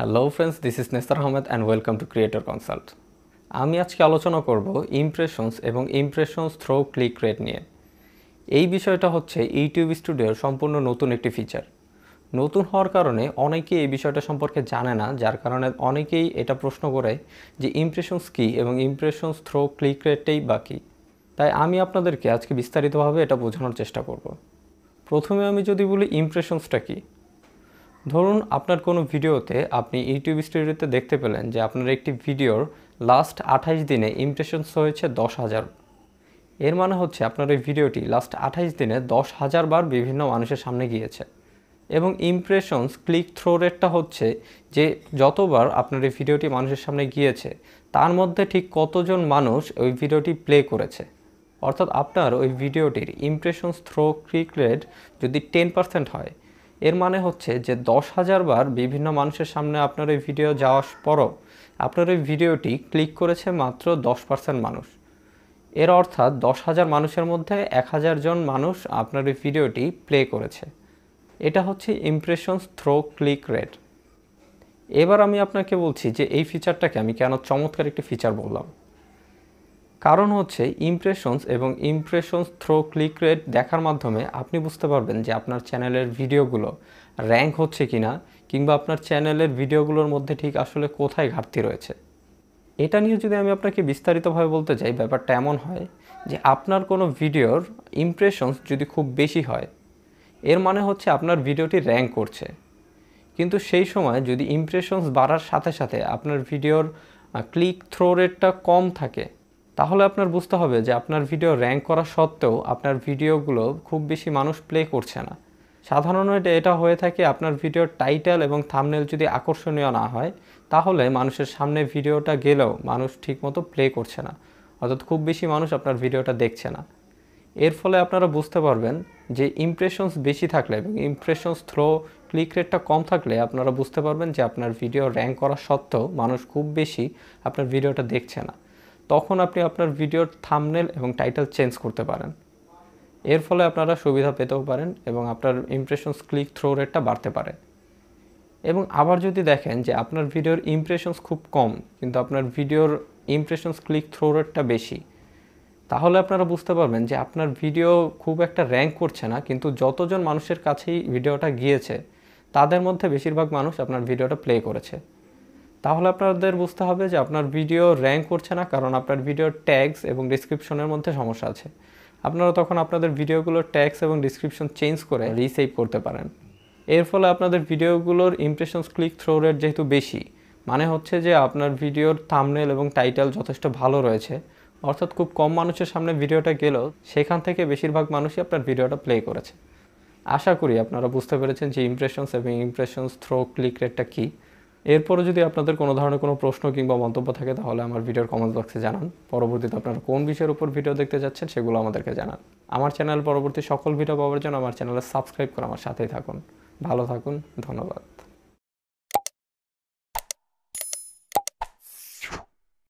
hello friends this is Nestar Ahmed and welcome to Creator Consult আমি আজকে আলোচনা করব ইমপ্রেশনস এবং ইমপ্রেশনস থ্রো ক্লিক রেট নিয়ে এই বিষয়টা হচ্ছে ইউটিউব স্টুডিওর সম্পূর্ণ নতুন একটি ফিচার নতুন হওয়ার কারণে অনেকেই এই বিষয়টা সম্পর্কে জানে না যার কারণে অনেকেই এটা প্রশ্ন করে যে ইমপ্রেশনস কী এবং ইমপ্রেশনস থ্রো ক্লিক রেটটাই বা কী তাই আমি আপনাদেরকে আজকে বিস্তারিতভাবে এটা বোঝানোর চেষ্টা করব প্রথমে আমি যদি বলি ইমপ্রেশনসটা কী ধরুন আপনার কোনো ভিডিওতে আপনি ইউটিউব স্টুডিওতে দেখতে পেলেন যে আপনার একটি ভিডিওর লাস্ট আঠাইশ দিনে ইমপ্রেশনস হয়েছে দশ হাজার এর মানে হচ্ছে আপনার এই ভিডিওটি লাস্ট আঠাইশ দিনে দশ হাজার বার বিভিন্ন মানুষের সামনে গিয়েছে এবং ইমপ্রেশনস ক্লিক থ্রো রেটটা হচ্ছে যে যতবার আপনার এই ভিডিওটি মানুষের সামনে গিয়েছে তার মধ্যে ঠিক কতজন মানুষ ওই ভিডিওটি প্লে করেছে অর্থাৎ আপনার ওই ভিডিওটির ইমপ্রেশনস থ্রো ক্লিক রেট যদি টেন পার্সেন্ট হয় এর মানে হচ্ছে যে দশ হাজার বার বিভিন্ন মানুষের সামনে আপনার এই ভিডিও যাওয়ার পরও আপনার এই ভিডিওটি ক্লিক করেছে মাত্র দশ পার্সেন্ট মানুষ এর অর্থাৎ দশ হাজার মানুষের মধ্যে এক হাজার জন মানুষ আপনার এই ভিডিওটি প্লে করেছে এটা হচ্ছে ইমপ্রেশন থ্রো ক্লিক রেট এবার আমি আপনাকে বলছি যে এই ফিচারটাকে আমি কেন চমৎকার একটি ফিচার বললাম কারণ হচ্ছে ইমপ্রেশনস এবং ইমপ্রেশনস থ্রো ক্লিক রেট দেখার মাধ্যমে আপনি বুঝতে পারবেন যে আপনার চ্যানেলের ভিডিওগুলো র্যাঙ্ক হচ্ছে কি না কিংবা আপনার চ্যানেলের ভিডিওগুলোর মধ্যে ঠিক আসলে কোথায় ঘাটতি রয়েছে এটা নিয়ে যদি আমি আপনাকে বিস্তারিতভাবে বলতে চাই ব্যাপারটা এমন হয় যে আপনার কোনো ভিডিওর ইমপ্রেশনস যদি খুব বেশি হয় এর মানে হচ্ছে আপনার ভিডিওটি র্যাঙ্ক করছে কিন্তু সেই সময় যদি ইমপ্রেশনস বাড়ার সাথে সাথে আপনার ভিডিওর ক্লিক থ্রো রেটটা কম থাকে তাহলে আপনার বুঝতে হবে যে আপনার ভিডিও র্যাঙ্ক করা সত্ত্বেও আপনার ভিডিওগুলো খুব বেশি মানুষ প্লে করছে না সাধারণত এটা হয়ে থাকে আপনার ভিডিওর টাইটেল এবং থামনেল যদি আকর্ষণীয় না হয় তাহলে মানুষের সামনে ভিডিওটা গেলেও মানুষ ঠিকমতো প্লে করছে না অর্থাৎ খুব বেশি মানুষ আপনার ভিডিওটা দেখছে না এর ফলে আপনারা বুঝতে পারবেন যে ইমপ্রেশনস বেশি থাকলে এবং ইমপ্রেশনস থ্রো ক্লিক রেটটা কম থাকলে আপনারা বুঝতে পারবেন যে আপনার ভিডিও র্যাঙ্ক করা সত্ত্বেও মানুষ খুব বেশি আপনার ভিডিওটা দেখছে না তখন আপনি আপনার ভিডিওর থামনেল এবং টাইটেল চেঞ্জ করতে পারেন এর ফলে আপনারা সুবিধা পেতেও পারেন এবং আপনার ইমপ্রেশনস ক্লিক থ্রো রেটটা বাড়তে পারে এবং আবার যদি দেখেন যে আপনার ভিডিওর ইমপ্রেশনস খুব কম কিন্তু আপনার ভিডিওর ইমপ্রেশনস ক্লিক থ্রো রেটটা বেশি তাহলে আপনারা বুঝতে পারবেন যে আপনার ভিডিও খুব একটা র্যাঙ্ক করছে না কিন্তু যতজন মানুষের কাছেই ভিডিওটা গিয়েছে তাদের মধ্যে বেশিরভাগ মানুষ আপনার ভিডিওটা প্লে করেছে তাহলে আপনাদের বুঝতে হবে যে আপনার ভিডিও র্যাঙ্ক করছে না কারণ আপনার ভিডিওর ট্যাগস এবং ডিসক্রিপশনের মধ্যে সমস্যা আছে আপনারা তখন আপনাদের ভিডিওগুলোর ট্যাগস এবং ডিসক্রিপশন চেঞ্জ করে রিসেভ করতে পারেন এর ফলে আপনাদের ভিডিওগুলোর ইমপ্রেশনস ক্লিক থ্রো রেট যেহেতু বেশি মানে হচ্ছে যে আপনার ভিডিওর থামনেল এবং টাইটেল যথেষ্ট ভালো রয়েছে অর্থাৎ খুব কম মানুষের সামনে ভিডিওটা গেলেও সেখান থেকে বেশিরভাগ মানুষই আপনার ভিডিওটা প্লে করেছে আশা করি আপনারা বুঝতে পেরেছেন যে ইমপ্রেশনস এবং ইমপ্রেশনস থ্রো ক্লিক রেটটা কী এরপরে যদি আপনাদের কোনো ধরনের কোনো প্রশ্ন কিংবা মন্তব্য থাকে তাহলে আমার ভিডিওর কমেন্ট বক্সে জানান পরবর্তীতে আপনারা কোন বিষয়ের উপর ভিডিও দেখতে যাচ্ছেন সেগুলো আমাদেরকে জানান আমার চ্যানেল পরবর্তী সকল ভিডিও পাওয়ার জন্য আমার চ্যানেলে সাবস্ক্রাইব করে আমার সাথেই থাকুন ভালো থাকুন ধন্যবাদ